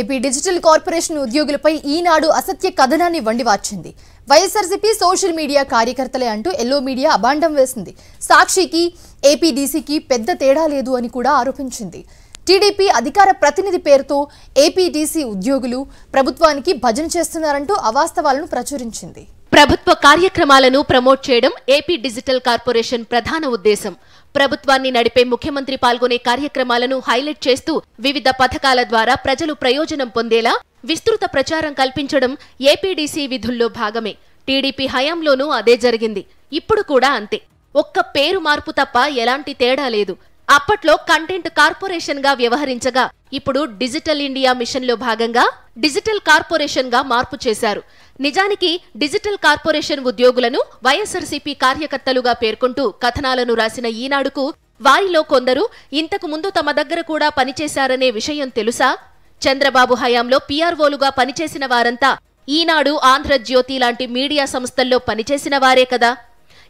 AP digital corporation ఉద్యోగులపై ఈనాడు అసత్య కథనాన్ని వండివార్చింది వైఎస్ఆర్సీపీ సోషల్ మీడియా కార్యకర్తలే అంటూ ఎల్లో మీడియా అభాండం వేసింది సాక్షికి ఏపీడీసీకి పెద్ద తేడా లేదు అని కూడా ఆరోపించింది టీడీపీ అధికార ప్రతినిధి పేరుతో ఏపీడీసీ ఉద్యోగులు ప్రభుత్వానికి భజన చేస్తున్నారంటూ అవాస్తవాలను ప్రచురించింది ప్రభుత్వ కార్యక్రమాలను ప్రమోట్ చేయడం ఏపీ డిజిటల్ కార్పొరేషన్ ప్రధాన ఉద్దేశం ప్రభుత్వాన్ని నడిపే ముఖ్యమంత్రి పాల్గొనే కార్యక్రమాలను హైలైట్ చేస్తూ వివిధ పథకాల ద్వారా ప్రజలు ప్రయోజనం పొందేలా విస్తృత ప్రచారం కల్పించడం ఏపీడీసీ విధుల్లో భాగమే టీడీపీ హయాంలోనూ అదే జరిగింది ఇప్పుడు కూడా అంతే ఒక్క పేరు మార్పు తప్ప ఎలాంటి తేడా లేదు అప్పట్లో కంటెంట్ కార్పొరేషన్ గా వ్యవహరించగా ఇప్పుడు డిజిటల్ ఇండియా మిషన్ లో భాగంగా డిజిటల్ కార్పొరేషన్ గా మార్పు చేశారు నిజానికి డిజిటల్ కార్పొరేషన్ ఉద్యోగులను వైఎస్ఆర్సీపీ కార్యకర్తలుగా పేర్కొంటూ కథనాలను రాసిన ఈనాడుకు వారిలో కొందరు ఇంతకు ముందు తమ దగ్గర కూడా పనిచేశారనే విషయం తెలుసా చంద్రబాబు హయాంలో పీఆర్ఓలుగా పనిచేసిన వారంతా ఈనాడు ఆంధ్రజ్యోతి లాంటి మీడియా సంస్థల్లో పనిచేసిన వారే కదా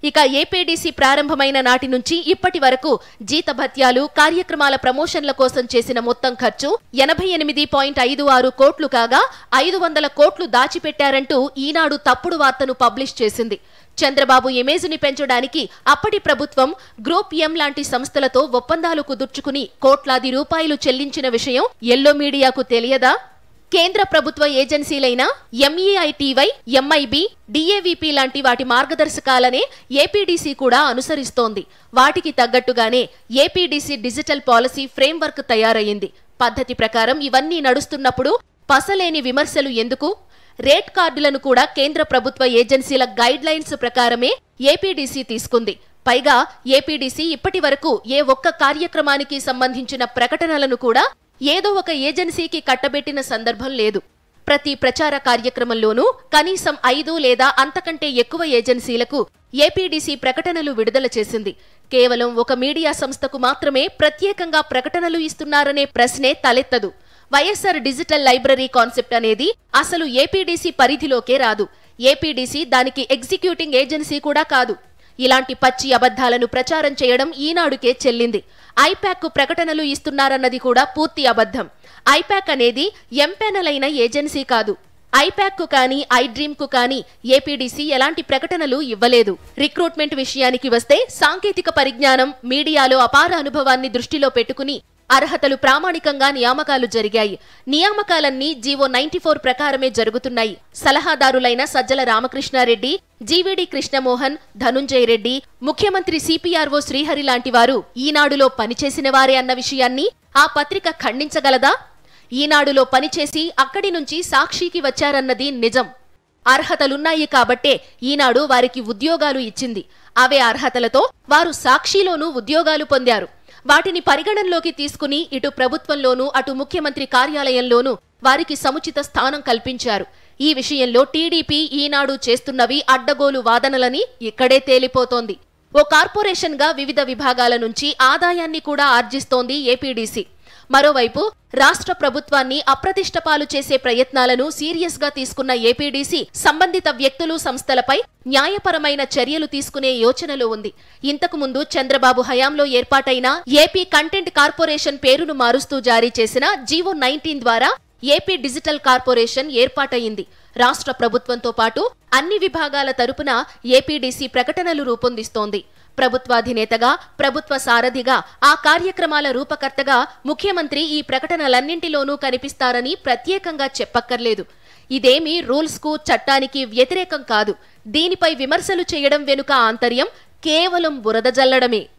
ఇక ఏపీడీసీ ప్రారంభమైన నాటి నుంచి ఇప్పటి వరకు జీతభత్యాలు కార్యక్రమాల ప్రమోషన్ల కోసం చేసిన మొత్తం ఖర్చు ఎనభై ఎనిమిది పాయింట్ ఐదు ఆరు కోట్లు కాగా ఐదు వందల కోట్లు దాచిపెట్టారంటూ ఈనాడు తప్పుడు వార్తను పబ్లిష్ చేసింది చంద్రబాబు ని పెంచడానికి అప్పటి ప్రభుత్వం గ్రూప్ ఎం లాంటి సంస్థలతో ఒప్పందాలు కుదుర్చుకుని కోట్లాది రూపాయలు చెల్లించిన విషయం ఎల్లో మీడియాకు తెలియదా కేంద్ర ప్రభుత్వ ఏజెన్సీలైన ఎంఈఐటీవై ఎంఐబి డిఏవిపి లాంటి వాటి మార్గదర్శకాలనే ఏపీడీసీ కూడా అనుసరిస్తోంది వాటికి తగ్గట్టుగానే ఏపీడీసీ డిజిటల్ పాలసీ ఫ్రేమ్వర్క్ తయారయ్యింది పద్ధతి ప్రకారం ఇవన్నీ నడుస్తున్నప్పుడు పసలేని విమర్శలు ఎందుకు రేట్ కార్డులను కూడా కేంద్ర ప్రభుత్వ ఏజెన్సీల గైడ్ లైన్స్ ప్రకారమే ఏపీడీసీ తీసుకుంది పైగా ఏపీడీసీ ఇప్పటి వరకు ఏ ఒక్క కార్యక్రమానికి సంబంధించిన ప్రకటనలను కూడా ఏదో ఒక ఏజెన్సీకి కట్టబెట్టిన సందర్భం లేదు ప్రతి ప్రచార కార్యక్రమంలోనూ కనీసం ఐదు లేదా అంతకంటే ఎక్కువ ఏజెన్సీలకు ఏపీడీసీ ప్రకటనలు విడుదల చేసింది కేవలం ఒక మీడియా సంస్థకు మాత్రమే ప్రత్యేకంగా ప్రకటనలు ఇస్తున్నారనే ప్రశ్నే తలెత్తదు వైఎస్ఆర్ డిజిటల్ లైబ్రరీ కాన్సెప్ట్ అనేది అసలు ఏపీడీసీ పరిధిలోకే రాదు ఏపీడీసీ దానికి ఎగ్జిక్యూటింగ్ ఏజెన్సీ కూడా కాదు ఇలాంటి పచ్చి అబద్ధాలను ప్రచారం చేయడం ఈనాడుకే చెల్లింది కు ప్రకటనలు ఇస్తున్నారన్నది కూడా పూర్తి అబద్ధం ఐపాక్ అనేది ఎంపెనలైన ఏజెన్సీ కాదు ఐపాక్ కు కానీ ఐడ్రీమ్ కు కానీ ఏపీడీసీ ఎలాంటి ప్రకటనలు ఇవ్వలేదు రిక్రూట్మెంట్ విషయానికి వస్తే సాంకేతిక పరిజ్ఞానం మీడియాలో అపార అనుభవాన్ని దృష్టిలో పెట్టుకుని అర్హతలు ప్రామాణికంగా నియామకాలు జరిగాయి నియామకాలన్నీ జీవో నైన్టీ ఫోర్ ప్రకారమే జరుగుతున్నాయి సలహాదారులైన సజ్జల రామకృష్ణారెడ్డి జీవీడి కృష్ణమోహన్ ధనుంజయ్ రెడ్డి ముఖ్యమంత్రి సిపిఆర్ఓ శ్రీహరి లాంటి వారు ఈనాడులో పనిచేసిన వారే అన్న విషయాన్ని ఆ పత్రిక ఖండించగలదా ఈనాడులో పనిచేసి అక్కడి నుంచి సాక్షికి వచ్చారన్నది నిజం అర్హతలున్నాయి కాబట్టే ఈనాడు వారికి ఉద్యోగాలు ఇచ్చింది అవే అర్హతలతో వారు సాక్షిలోనూ ఉద్యోగాలు పొందారు వాటిని పరిగణనలోకి తీసుకుని ఇటు ప్రభుత్వంలోనూ అటు ముఖ్యమంత్రి కార్యాలయంలోనూ వారికి సముచిత స్థానం కల్పించారు ఈ విషయంలో టీడీపీ ఈనాడు చేస్తున్నవి అడ్డగోలు వాదనలని ఇక్కడే తేలిపోతోంది ఓ కార్పొరేషన్గా వివిధ విభాగాల నుంచి ఆదాయాన్ని కూడా ఆర్జిస్తోంది ఏపీడీసీ మరోవైపు రాష్ట్ర ప్రభుత్వాన్ని అప్రతిష్టపాలు చేసే ప్రయత్నాలను సీరియస్ గా తీసుకున్న ఏపీడీసీ సంబంధిత వ్యక్తులు సంస్థలపై న్యాయపరమైన చర్యలు తీసుకునే యోచనలో ఉంది ఇంతకు ముందు చంద్రబాబు హయాంలో ఏర్పాటైన ఏపీ కంటెంట్ కార్పొరేషన్ పేరును మారుస్తూ జారీ చేసిన జీవో నైన్టీన్ ద్వారా ఏపీ డిజిటల్ కార్పొరేషన్ ఏర్పాటయింది రాష్ట్ర ప్రభుత్వంతో పాటు అన్ని విభాగాల తరపున ఏపీడీసీ ప్రకటనలు రూపొందిస్తోంది ప్రభుత్వాధినేతగా ప్రభుత్వ సారథిగా ఆ కార్యక్రమాల రూపకర్తగా ముఖ్యమంత్రి ఈ ప్రకటనలన్నింటిలోనూ కనిపిస్తారని ప్రత్యేకంగా చెప్పక్కర్లేదు ఇదేమీ రూల్స్కు చట్టానికి వ్యతిరేకం కాదు దీనిపై విమర్శలు చేయడం వెనుక ఆంతర్యం కేవలం బురద జల్లడమే